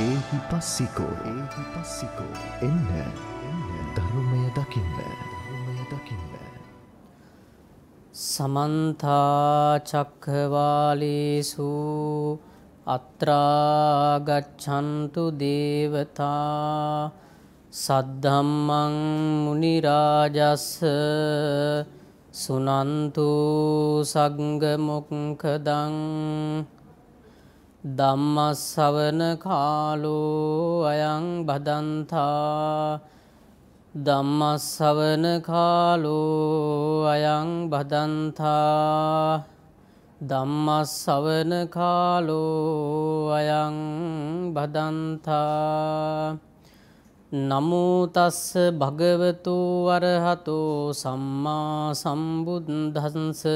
ඒහි පස්සිකෝ ඒහි පස්සිකෝ එන්න ධර්මය දකින්න ධර්මය දකින්න සමන්තාචක්කවාලේසු අත්‍රාගච්ඡන්තු දේවතා සද්ධම්මං මුනිරාජස්ස සුනන්තු සංගමොක්කදං ධම්මස්සවන කාලෝ අයං බදන්තා ධම්මස්සවන කාලෝ අයං බදන්තා ධම්මස්සවන කාලෝ අයං බදන්තා නමෝ තස්ස භගවතු වරහතෝ සම්මා සම්බුද්දස්ස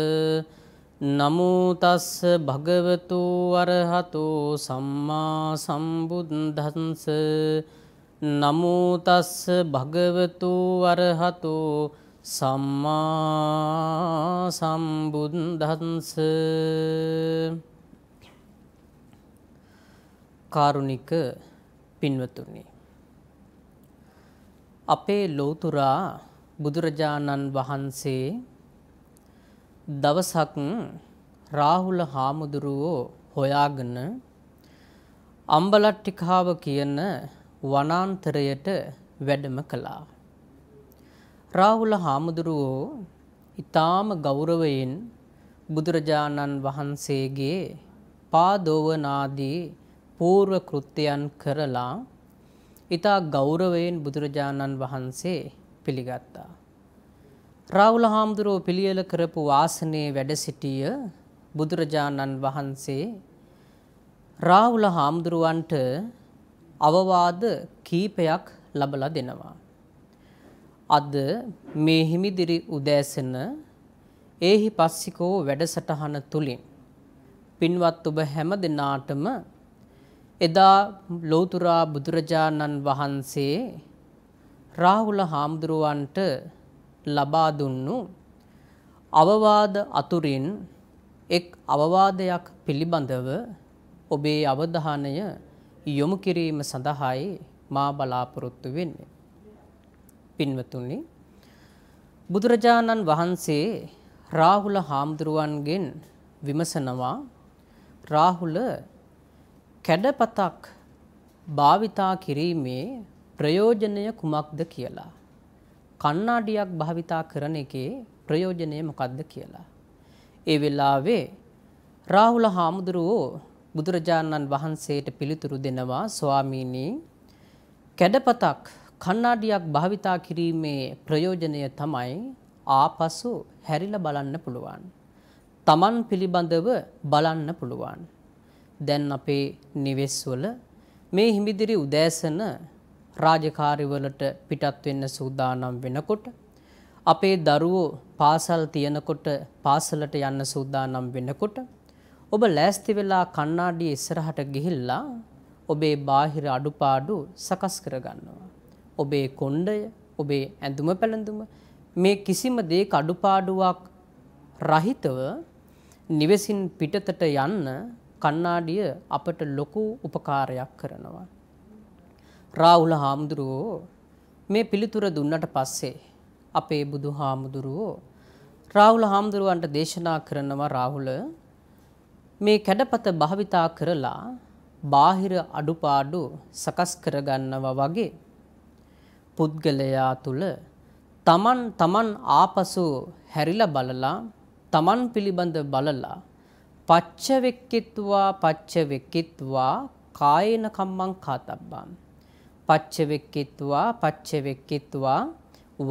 නමුතස්ස භගවතු වරහතු සම්මා සම්බුද්ධන්ස නමුතස්ස භගවතු වරහතු සම්මා සම්බුද්ධන්ස කාරුණික පින්වතුනි අපේ ලෝතුරා බුදුරජාණන් වහන්සේ දවසක් රාහුල හාමුදුරුවෝ හොයාගෙන අම්බලට්ටිකාව කියන වනාන්තරයට වැඩම කළා. රාහුල හාමුදුරුවෝ ඊ타ම ගෞරවයෙන් බුදුරජාණන් වහන්සේගේ පාදෝවනාදී పూర్ව කෘත්‍යයන් කරලා ඊතා ගෞරවයෙන් බුදුරජාණන් වහන්සේ පිළිගත්තා. රාවුල හාමුදුරුව පිළියෙල කරපු වාසනයේ වැඩ සිටිය බුදුරජාණන් වහන්සේ රාවුල හාමුදුරුවන්ට අවවාද කීපයක් ලබලා දෙනවා. අද මේ හිමිදිරි උදෑසන ඒහි පස්සිකෝ වැඩසටහන තුලින් පින්වත් ඔබ හැම දිනාටම එදා ලෝතුරා බුදුරජාණන් වහන්සේ රාහුල හාමුදුරුවන්ට ලබා දුන්නු අවවාද අතුරින් එක් අවවාදයක් පිළිබඳව ඔබේ අවධානය යොමු කිරීම සඳහායි මා බලාපොරොත්තු වෙන්නේ. පින්වතුනි බුදුරජාණන් වහන්සේ රාහුල හාමුදුරුවන්ගෙන් විමසනවා රාහුල කැඩපතක් භාවිතා කිරීමේ ප්‍රයෝජනය කුමක්ද කියලා. කණ්ණාඩියක් භාවිතා කරන එකේ ප්‍රයෝජනය මොකක්ද කියලා. ඒ වෙලාවේ රාහුල හාමුදුරුවෝ බුදුරජාණන් වහන්සේට පිළිතුරු දෙනවා ස්වාමීනී කැඩපතක් කණ්ණාඩියක් භාවිතා කිරීමේ ප්‍රයෝජනය තමයි ආපසු හැරිලා බලන්න පුළුවන්. Taman පිළිබඳව බලන්න පුළුවන්. දැන් අපේ නිවෙස්වල මේ හිමිදිරි උදෑසන රාජකාරිවලට පිටත් වෙන්න සූදානම් වෙනකොට අපේ දරුවෝ පාසල් තියනකොට පාසලට යන්න සූදානම් වෙනකොට ඔබ ලෑස්ති වෙලා කණ්ණාඩිය ඉස්සරහට ගිහිල්ලා ඔබේ බාහිර අඩුපාඩු සකස් කරගන්නවා. ඔබේ කොණ්ඩය, ඔබේ ඇඳුම පැළඳුම මේ කිසිම දෙයක අඩුපාඩුවක් රහිතව නිවසින් පිටතට යන්න කණ්ණාඩිය අපට ලොකු උපකාරයක් කරනවා. රාහුල හාමුදුරුවෝ මේ පිළිතුර දුන්නට පස්සේ අපේ බුදු හාමුදුරුවෝ රාහුල හාමුදුරුවන්ට දේශනා කරනවා රාහුල මේ කැඩපත භාවිතා කරලා බාහිර අඩුපාඩු සකස් කරගන්නවා වගේ පුද්ගලයා තුළ තමන් තමන් ආපසු හැරිලා බලලා තමන් පිළිබඳ බලලා පච්ච වෙක්කිත්වා පච්ච වෙක්කිත්වා කායේන කම්මං කාතබ්බම් පච්චවෙක්කිත්වා පච්චවෙක්කිත්වා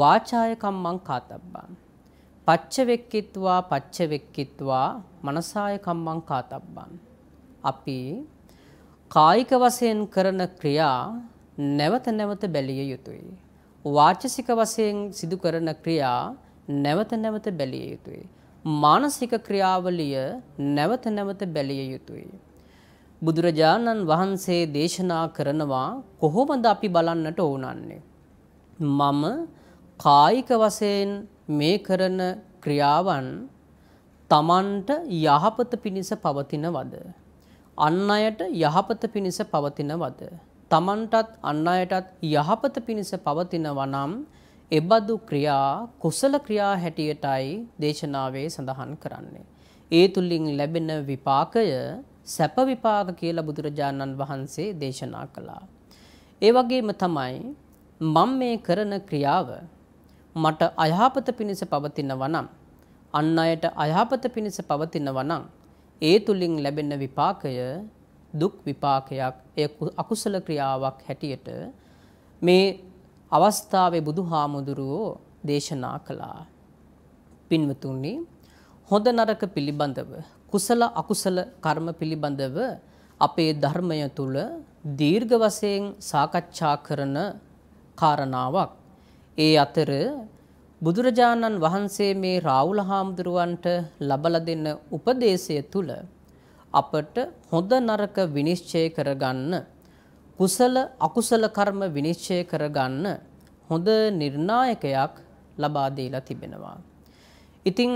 වාචාය කම්මං කාතබ්බා පච්චවෙක්කිත්වා පච්චවෙක්කිත්වා මනසාය කම්මං කාතබ්බන් අපි කායික වශයෙන් කරන ක්‍රියා නැවත නැවත බැලිය යුතුයි. වාචසික වශයෙන් සිදු කරන ක්‍රියා නැවත නැවත බැලිය යුතුයි. මානසික ක්‍රියාවලිය නැවත නැවත බැලිය යුතුයි. බුදුරජාණන් වහන්සේ දේශනා කරනවා කොහොමද අපි බලන්නට ඕනන්නේ. මම කායික වශයෙන් මේ කරන ක්‍රියාවන් තමන්ට යහපත පිණිස පවතිනවද. අන් අයට යහපත පිණිස පවතිනවද. තමන්ටත් අන් අයටත් යහපත පිණිස පවතිනවනම් එබඳු ක්‍රියා කුසල ක්‍රියා හැටියටයි දේශනාවේ සඳහන් කරන්නේ. ඒ තුලින් ලැබෙන විපාකය සැප විපාක කියලා බුදුරජාණන් වහන්සේ දේශනා කළා. ඒ වගේම තමයි මම මේ කරන ක්‍රියාව මට අයහපත පිණිස පවතිනවා නම් අන් අයට අයහපත පිණිස පවතිනවා නම් ඒ තුලින් ලැබෙන විපාකය දුක් විපාකයක් එය අකුසල ක්‍රියාවක් හැටියට මේ අවස්ථාවේ බුදුහාමුදුරුවෝ දේශනා කළා. පින්වතුනි හොඳ නරක පිළිබඳව කුසල අකුසල කර්ම පිළිබඳව අපේ ධර්මය තුල දීර්ඝ වශයෙන් සාකච්ඡා කරන කාරණාවක්. ඒ අතර බුදුරජාණන් වහන්සේ මේ රාහුල හාමුදුරුවන්ට ලබලා දෙන උපදේශය තුල අපට හොඳ නරක විනිශ්චය කරගන්න කුසල අකුසල කර්ම විනිශ්චය කරගන්න හොඳ නිර්ණායකයක් ලබා දීලා තිබෙනවා. ඉතින්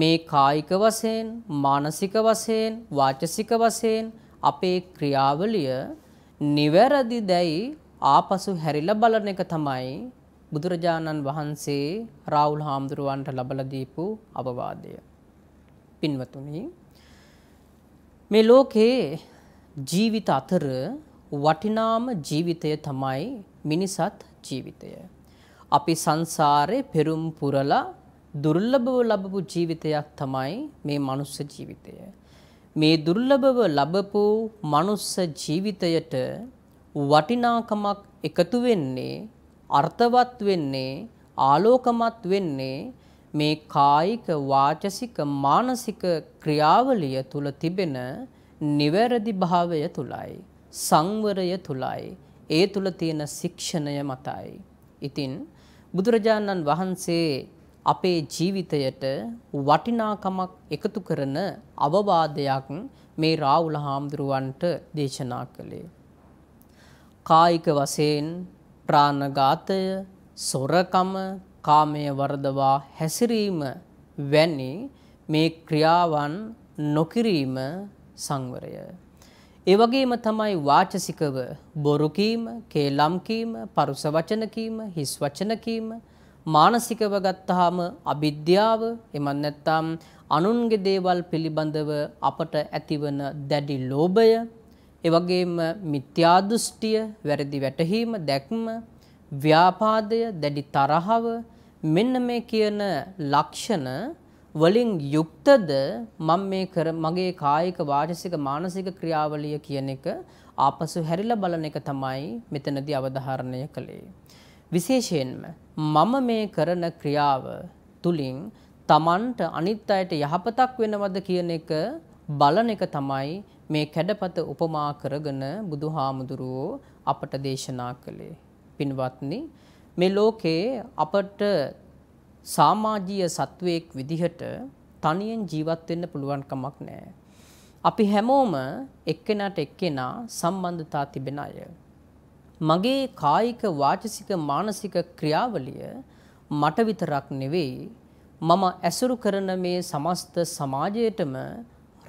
මේ කායික වශයෙන්, මානසික වශයෙන්, වාචසික වශයෙන් අපේ ක්‍රියාවලිය නිවැරදි දැයි ආපසු හැරිලා බලන එක තමයි බුදුරජාණන් වහන්සේ රාහුල් හාමුදුරුවන්ට ලබලා දීපු අවවාදය. පින්වතුනි මේ ලෝකේ ජීවිත අතර වටිනාම ජීවිතය තමයි මිනිසත් ජීවිතය. අපි සංසාරේ පෙරම් පුරලා දුර්ලභව ලැබපු ජීවිතයක් තමයි මේ මනුස්ස ජීවිතය. මේ දුර්ලභව ලැබපු මනුස්ස ජීවිතයට වටිනාකමක් එකතු වෙන්නේ අර්ථවත් වෙන්නේ ආලෝකමත් වෙන්නේ මේ කායික වාචසික මානසික ක්‍රියාවලිය තුල තිබෙන නිවැරදි භාවය තුලයි සංවරය තුලයි ඒ තුල තියෙන ශික්ෂණය මතයි. ඉතින් බුදුරජාණන් වහන්සේ අපේ ජීවිතයට වටිනාකමක් එකතු කරන අවවාදයක් මේ රාහුල හාමුදුරුවන්ට දේශනා කළේ. කායික වශයෙන් ප්‍රාණඝාතය, සොරකම, කාමයේ වර්ධවා හැසිරීම වැනි මේ ක්‍රියාවන් නොකිරීම සංවරය. ඒ වගේම තමයි වාචසිකව බොරු කීම, කේලම් කීම, පරුස වචන කීම, හිස් වචන කීම, මානසිකව ගත්තාම අවිද්‍යාව එමත් නැත්නම් අනුන්ගේ දේවල් පිළිබඳව අපට ඇතිවන දැඩි ලෝභය ඒ වගේම මිත්‍යා දෘෂ්ටිය වැරදි වැටහීම දැක්ම ව්‍යාපාදය දැඩි තරහව මෙන්න මේ කියන ලක්ෂණ වලින් යුක්තද මම මේ කර මගේ කායික වාචසික මානසික ක්‍රියාවලිය කියන එක ආපසු හැරිලා බලන එක තමයි මෙතනදී අවධාරණය කළේ විශේෂයෙන්ම මම මේ කරන ක්‍රියාව තුලින් තමන්ට අනිත් අයට යහපතක් වෙනවද කියන එක බලන එක තමයි මේ කැඩපත උපමා කරගෙන බුදුහාමුදුරුවෝ අපට දේශනා කළේ. පින්වත්නි මේ ලෝකේ අපට සමාජීය සත්වයක් විදිහට තනියෙන් ජීවත් වෙන්න පුළුවන් කමක් නැහැ. අපි හැමෝම එක්කෙනාට එක්කෙනා සම්බන්ධතා තිබෙන අය. මගේ කායික වාචසික මානසික ක්‍රියාවලිය මට විතරක් නෙවෙයි මම ඇසුරු කරන මේ සමස්ත සමාජයටම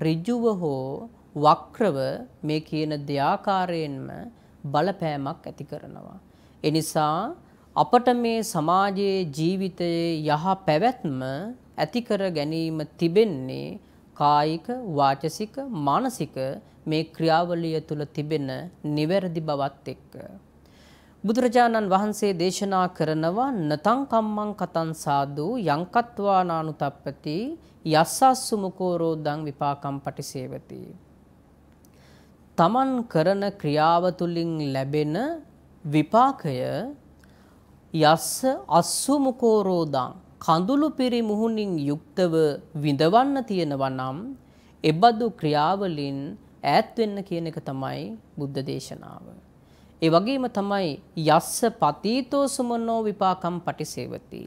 ඍජුව හෝ වක්‍රව මේ කියන දෙආකාරයෙන්ම බලපෑමක් ඇති කරනවා. එනිසා අපට මේ සමාජයේ ජීවිතයේ යහ පැවැත්ම ඇති කර ගැනීම තිබෙන්නේ කායික වාචසික මානසික මේ ක්‍රියාවලිය තුළ තිබෙන නිවැරදි බවත් එක්ක බුදුරජාණන් වහන්සේ දේශනා කරනවා නතං කම්මං කතං සාදු යංකත්වානානුතප්පති යස්සස්සුමුකෝ රෝදං විපාකම් පටිසේවති. තමන් කරන ක්‍රියාව තුලින් ලැබෙන විපාකය යස්ස අස්සුමුකෝ රෝදං කඳුළු පිරි මුහුණින් යුක්තව විඳවන්න තියෙනවා නම් එබඳු ක්‍රියාවලින් ඈත් වෙන්න කියන එක තමයි බුද්ධ දේශනාව. ඒ වගේම තමයි යස්ස පතීතෝ සුමනෝ විපාකම් පටිසේවති.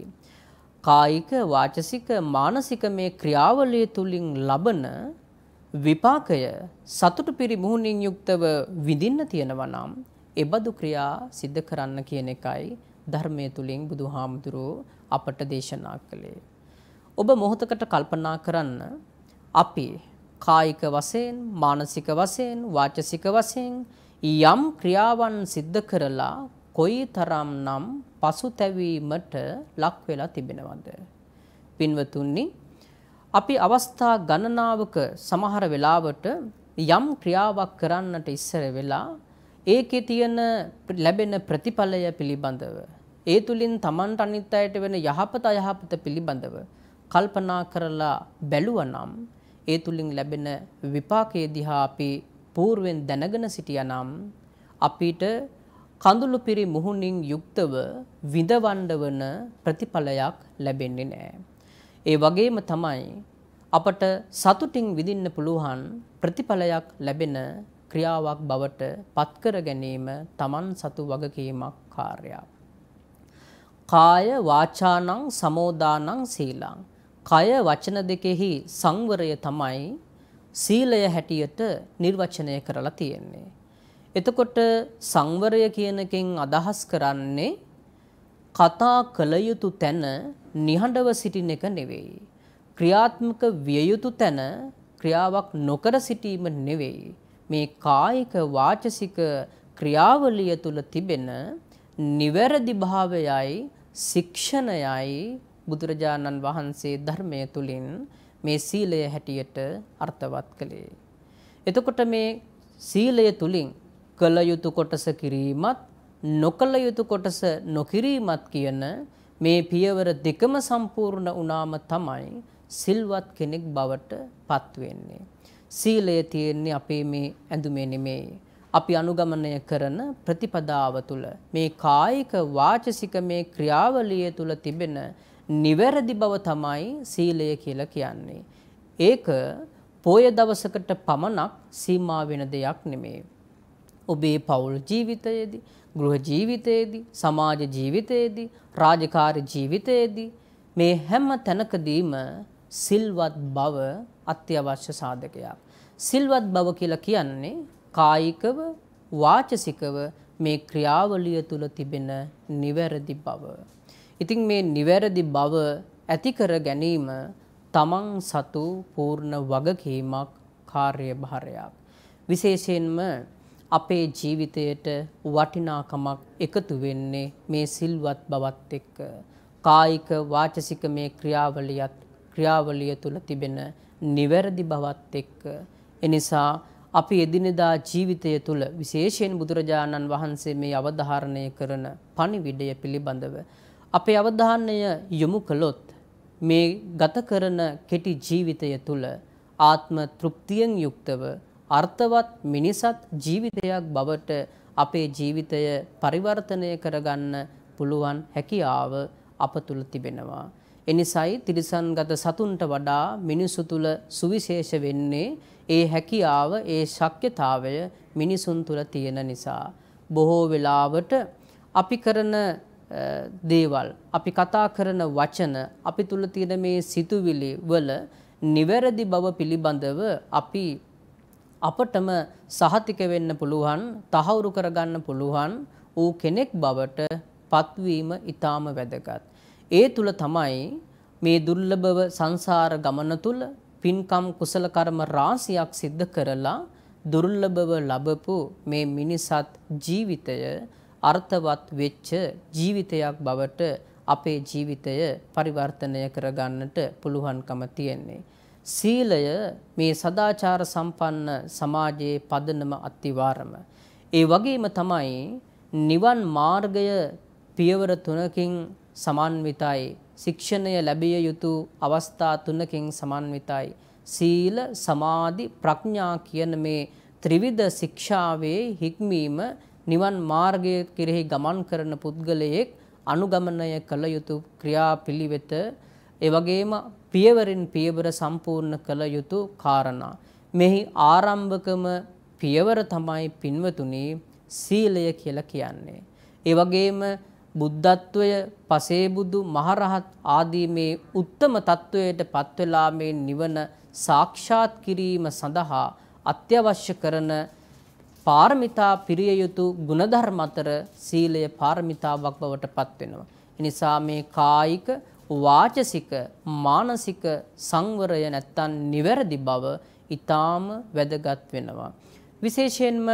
කායික වාචසික මානසික මේ ක්‍රියාවලිය තුලින් ලබන විපාකය සතුට පිරිමුහුණින් යුක්තව විඳින්න තියෙනවා නම් එබඳු ක්‍රියා සිද්ධ කරන්න කියන එකයි ධර්මයේ තුලින් බුදුහාමුදුරෝ අපට දේශනා කළේ. ඔබ මොහොතකට කල්පනා කරන්න අපි කායික වශයෙන් මානසික වශයෙන් වාචසික වශයෙන් යම් ක්‍රියාවන් සිද්ධ කරලා කොයි තරම්නම් පසුතැවීමට ලක් වෙලා තිබෙනවද පින්වතුනි අපි අවස්ථා ගණනාවක සමහර වෙලාවට යම් ක්‍රියාවක් කරන්නට ඉස්සර වෙලා ඒකේ තියෙන ලැබෙන ප්‍රතිඵලය පිළිබඳව ඒ තුලින් Tamanට අනිත් අයට වෙන යහපත අයහපත පිළිබඳව කල්පනා කරලා බැලුවනම් ඒ තුලින් ලැබෙන විපාකයේ දිහා අපි පූර්වෙන් දැනගෙන සිටියානම් අපිට කඳුළු පිරි මුහුණින් යුක්තව විඳවන්න වන ප්‍රතිඵලයක් ලැබෙන්නේ නැහැ. ඒ වගේම තමයි අපට සතුටින් විඳින්න පුළුවන් ප්‍රතිඵලයක් ලැබෙන ක්‍රියාවක් බවට පත් කර ගැනීම Taman සතු වගකීමක් කාර්යයක්. කාය වාචානං සමෝදානං සීලං. කය වචන දෙකෙහි සංවරය තමයි සීලය හැටියට නිර්වචනය කරලා තියෙන්නේ. එතකොට සංවරය කියන එකෙන් අදහස් කරන්නේ කතා කළ යුතු තැන නිහඬව සිටින එක නෙවෙයි. ක්‍රියාත්මක විය යුතු තැන ක්‍රියාවක් නොකර සිටීම නෙවෙයි. මේ කායික වාචසික ක්‍රියාවලිය තුල තිබෙන නිවැරදි භාවයයි ශික්ෂණයයි බුදුරජාණන් වහන්සේ ධර්මය තුලින් මේ සීලය හැටියට අර්ථවත් කළේ. එතකොට මේ සීලය තුලින් කළ යුතු කොටස කිරීමත් නොකළ යුතු කොටස නොකිරීමත් කියන මේ පියවර දෙකම සම්පූර්ණ වුණාම තමයි සිල්වත් කෙනෙක් බවට පත් වෙන්නේ. සීලය තියෙන්නේ අපේ මේ ඇඳුමේ නෙමෙයි. අපි අනුගමනය කරන ප්‍රතිපදාව තුළ මේ කායික වාචසික මේ ක්‍රියාවලිය තුළ තිබෙන නිවැරදි බව තමයි සීලය කියලා කියන්නේ. ඒක පෝය දවසකට පමණක් සීමා වෙන දෙයක් නෙමෙයි. ඔබේ පෞල් ජීවිතයේදී, ගෘහ ජීවිතයේදී, සමාජ ජීවිතයේදී, රාජකාරී ජීවිතයේදී මේ හැම තැනකදීම සිල්වත් බව අත්‍යවශ්‍ය සාධකයක්. සිල්වත් බව කියලා කියන්නේ කායිකව, වාචසිකව මේ ක්‍රියාවලිය තුල තිබෙන නිවැරදි බව. ඉතින් මේ නිවැරදි බව ඇති කර ගැනීම තමන් සතු පූර්ණ වගකීමක් කාර්යභාරයක්. විශේෂයෙන්ම අපේ ජීවිතයට වටිනාකමක් එකතු වෙන්නේ මේ සිල්වත් බවත් එක්ක. කායික වාචසික මේ ක්‍රියාවලියත් ක්‍රියාවලිය තුළ තිබෙන නිවැරදි බවත් එක්ක. එනිසා අපි එදිනෙදා ජීවිතය තුළ විශේෂයෙන් බුදුරජාණන් වහන්සේ මේ අවධාරණය කරන පණිවිඩය පිළිබඳව අපේ අවධානය යොමු කළොත් මේ ගත කරන කෙටි ජීවිතය තුළ ආත්ම තෘප්තියෙන් යුක්තව අර්ථවත් මිනිසත් ජීවිතයක් බවට අපේ ජීවිතය පරිවර්තනය කරගන්න පුළුවන් හැකියාව අප තුළ තිබෙනවා. එනිසයි තිරිසන්ගත සතුන්ට වඩා මිනිසු තුළ සුවිශේෂ වෙන්නේ ඒ හැකියාව ඒ ශක්්‍යතාවය මිනිසුන් තුළ තියෙන නිසා. බොහෝ වෙලාවට අපි කරන දේවල් අපි කතා කරන වචන අපි තුල තියෙන මේ සිතුවිලි වල නිවැරදි බව පිළිබඳව අපි අපටම සහතික වෙන්න පුළුවන් තහවුරු කරගන්න පුළුවන් ඌ කෙනෙක් බවට පත්වීම ඊටාම වැදගත්. ඒ තුල තමයි මේ දුර්ලභව සංසාර ගමන තුල පින්කම් කුසල කර්ම රාශියක් සිද්ධ කරලා දුර්ලභව ලැබපු මේ මිනිසත් ජීවිතය අර්ථවත් වෙච්ච ජීවිතයක් බවට අපේ ජීවිතය පරිවර්තනය කරගන්නට පුළුවන්කම තියෙන්නේ. සීලය මේ සදාචාර සම්පන්න සමාජයේ පදනම අත්තිවාරම. ඒ වගේම තමයි නිවන් මාර්ගය පියවර තුනකින් සමන්විතයි. ශික්ෂණය ලැබිය යුතු අවස්ථා තුනකින් සමන්විතයි. සීල, සමාධි, ප්‍රඥා කියන මේ ත්‍රිවිධ ශික්ෂාවේ හික්මීම නිවන් මාර්ගය කෙරෙහි ගමන් කරන පුද්ගලයෙක් අනුගමනය කළ යුතු ක්‍රියාපිළිවෙත ඒ වගේම පියවරෙන් පියවර සම්පූර්ණ කළ යුතු කාරණා මෙහි ආරම්භකම පියවර තමයි පින්වතුනි සීලය කියලා කියන්නේ ඒ වගේම බුද්ධත්වය පසේබුදු මහරහත් ආදී මේ උත්තම තත්වයට පත්වලා මේ නිවන සාක්ෂාත් කිරීම සඳහා අත්‍යවශ්‍ය කරන පාරමිතා පිරිය යුතු ගුණධර්ම අතර සීලය පාරමිතාවක් බවට පත් වෙනවා. එනිසා මේ කායික, වාචසික, මානසික සංවරය නැත්තම් නිවැරදි බව ඊටාම වැදගත් වෙනවා. විශේෂයෙන්ම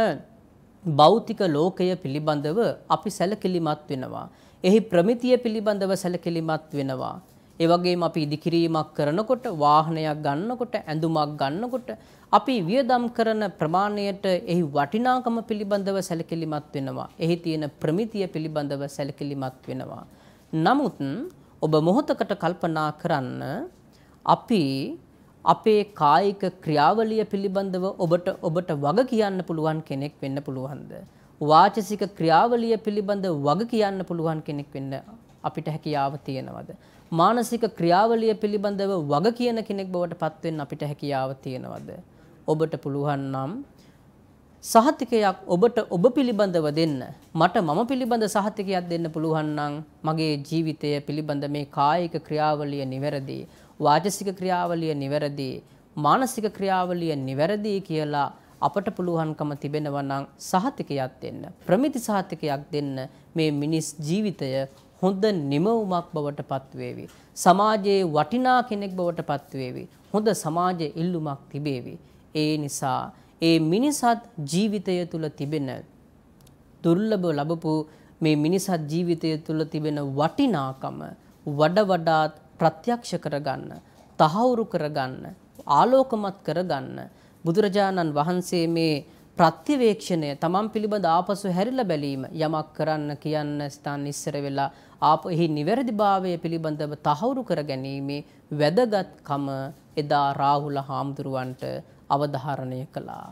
භෞතික ලෝකය පිළිබඳව අපි සැලකිලිමත් වෙනවා. එහි ප්‍රමිතිය පිළිබඳව සැලකිලිමත් වෙනවා. ඒ වගේම අපි ඉදිකිරීමක් කරනකොට වාහනයක් ගන්නකොට ඇඳුමක් ගන්නකොට අපි වියදම් කරන ප්‍රමාණයට එහි වටිනාකම පිළිබඳව සැලකිලිමත් වෙනවා. එහි තියෙන ප්‍රමිතිය පිළිබඳව සැලකිලිමත් වෙනවා. නමුත් ඔබ මොහොතකට කල්පනා කරන්න අපි අපේ කායික ක්‍රියාවලිය පිළිබඳව ඔබට ඔබට වග කියන්න පුළුවන් කෙනෙක් වෙන්න පුළුවන්ද වාචසික ක්‍රියාවලිය පිළිබඳ වග කියන්න පුළුවන් කෙනෙක් වෙන්න අපිට හැකියාව තියෙනවද මානසික ක්‍රියාවලිය පිළිබඳව වග කියන කෙනෙක් බවට පත්වෙන්න අපිට හැකියාව තියෙනවද ඔබට පුළුවන් නම් සහතිකයක් ඔබට ඔබ පිළිබඳව දෙන්න මට මම පිළිබඳ සහතිකයක් දෙන්න පුළුවන් නම් මගේ ජීවිතය පිළිබඳ මේ කායික ක්‍රියාවලිය නිවැරදි වාචසික ක්‍රියාවලිය නිවැරදි මානසික ක්‍රියාවලිය නිවැරදි කියලා අපට පුළුවන්කම තිබෙනවා නම් සහතිකයක් දෙන්න ප්‍රමිති සහතිකයක් දෙන්න මේ මිනිස් ජීවිතය හොඳ නිමවුමක් බවට පත්වේවි සමාජයේ වටිනා කෙනෙක් බවට පත්වේවි හොඳ සමාජ ඉල්ලුමක් තිබේවි ඒ නිසා ඒ මිනිසත් ජීවිතය තුළ තිබෙන දුර්ලභ ලැබපු මේ මිනිසත් ජීවිතය තුළ තිබෙන වටිනාකම වඩ වඩාත් ප්‍රත්‍යක්ෂ කරගන්න තහවුරු කරගන්න ආලෝකමත් කරගන්න බුදුරජාණන් වහන්සේ මේ ප්‍රතිවේක්ෂණය තමන් පිළිබඳ ආපසු හැරිලා බැලීම යමක් කරන්න කියන්න ස්ථාන ඉස්සර වෙලා ආපෙහි නිවැරදිභාවය පිළිබඳව තහවුරු කර ගැනීමේ වැදගත්කම එදා රාහුල හාමුදුරුවන්ට අවධාරණය කළා.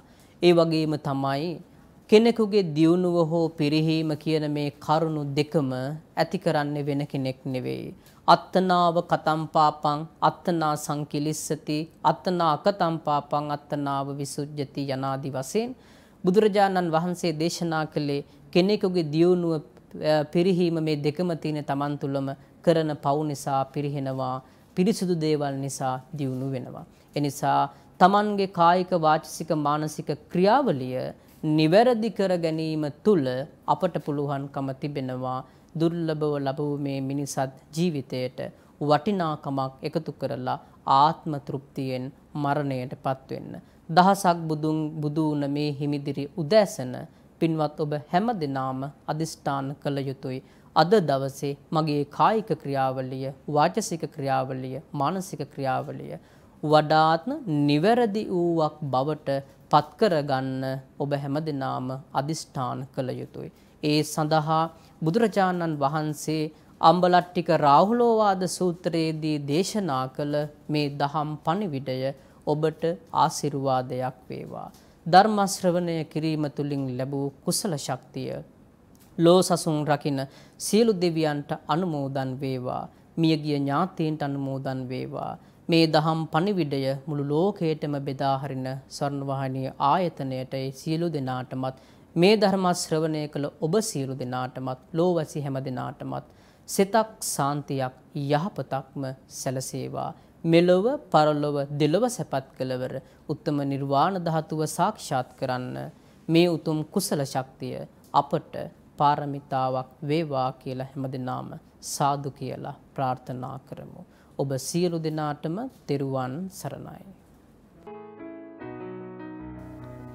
ඒ වගේම තමයි කෙනෙකුගේ දියුණුව හෝ පිරිහීම කියන මේ කරුණු දෙකම ඇති කරන්නේ වෙන කෙනෙක් නෙවෙයි. අත්තනාව කතම්පාපං අත්තනා සංකිලිස්සති අත්තනා අකතම්පාපං අත්තනාව විසුජ්ජති යනාදි වශයෙන් බුදුරජාණන් වහන්සේ දේශනා කළේ කෙනෙකුගේ දියුණුව පිරිහීම මේ දෙකම තියෙන Taman තුලම කරන පව් නිසා පිරිහෙනවා පිරිසුදු දේවල් නිසා දියුණු වෙනවා. එනිසා තමන්ගේ කායික වාචසික මානසික ක්‍රියාවලිය නිවැරදි කර ගැනීම තුළ අපට පුළුවන්කම තිබෙනවා දුර්ලභව ලැබූ මේ මිනිසත් ජීවිතයට වටිනාකමක් එකතු කරලා ආත්ම තෘප්තියෙන් මරණයටපත් වෙන්න. දහසක් බුදුන් බුදු වුණ මේ හිමිදිරි උදෑසන පින්වත් ඔබ හැම දිනාම අදිෂ්ඨාන කළ යුතුයි. අද දවසේ මගේ කායික ක්‍රියාවලිය, වාචසික ක්‍රියාවලිය, මානසික ක්‍රියාවලිය වඩාත්ම නිවැරදි වූවක් බවට පත්කරගන්න ඔබ හැම දෙනාම අධිෂ්ඨාන කළ යුතුයි. ඒ සඳහා බුදුරජාණන් වහන්සේ අම්බලට්ටික රාහුලෝවාද සූත්‍රයේදී දේශනා කළ මේ දහම් පණිවිඩය ඔබට ආශිර්වාදයක් වේවා. ධර්ම ශ්‍රවණය කිරීම තුලින් ලැබූ කුසල ශක්තිය ලෝ සසුන් රකින සියලු දෙවියන්ට අනුමෝදන් වේවා. මියගිය ඥාතීන්ට අනුමෝදන් වේවා. මේ දහම් පණිවිඩය මුළු ලෝකයටම බෙදා හරින සරණවාහිනී ආයතනයට සියලු දෙනාටමත් මේ ධර්ම ශ්‍රවණය කළ ඔබ සියලු දෙනාටමත් ලෝවැසි හැම දෙනාටමත් සිතක් සාන්තියක් යහපතක්ම සැලසේවා මෙලොව පරලොව දෙලොව සැපත් කළවර උත්තම නිර්වාණ ධාතුව සාක්ෂාත් කරන්න මේ උතුම් කුසල ශක්තිය අපට පාරමිතාවක් වේවා කියලා හැමදෙනාම සාදු කියලා ප්‍රාර්ථනා කරමු ඔබ සියලු දෙනාටම තෙරුවන් සරණයි.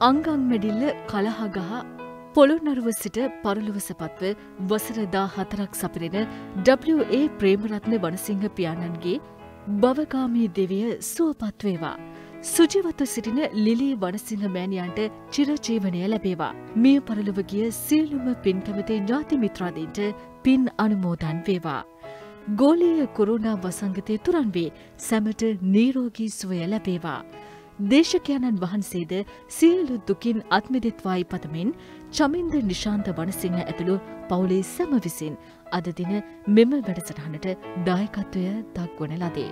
අංගංමැඩිල්ල කලහගහ පොළොන්නරුව සිට පරලොව සපත්ව වසරදා හතරක් සපරෙන WA ප්‍රේමරත්න වනසිංහ පියාණන්ගේ භවකාමී දෙවිය සුවපත්වේවා. සුජිවත්ව සිටින ලිලී වනසිංහ මෑණියන්ට චිරජීවනය ලැබේවා. මිය පරලොව ගිය සියලුම පින්කමතේ ඥාති මිත්‍රාදීන්ට පින් අනුමෝදන් වේවා. ගෝලය කොරුණා වසංගතය තුරන් වේ සැමට නීරෝගී සුවය ලැබේවා. දේශකයණන් වහන්සේද සියලු දුකින් අත්මිදිත්වායි පතමින් චමින්ද නිශාන්ත වනසිංහ ඇතුළු පවුලේ සැම විසින් අදදින මෙම වැඩසටහනට දායකත්වය දක්වන ලදේ.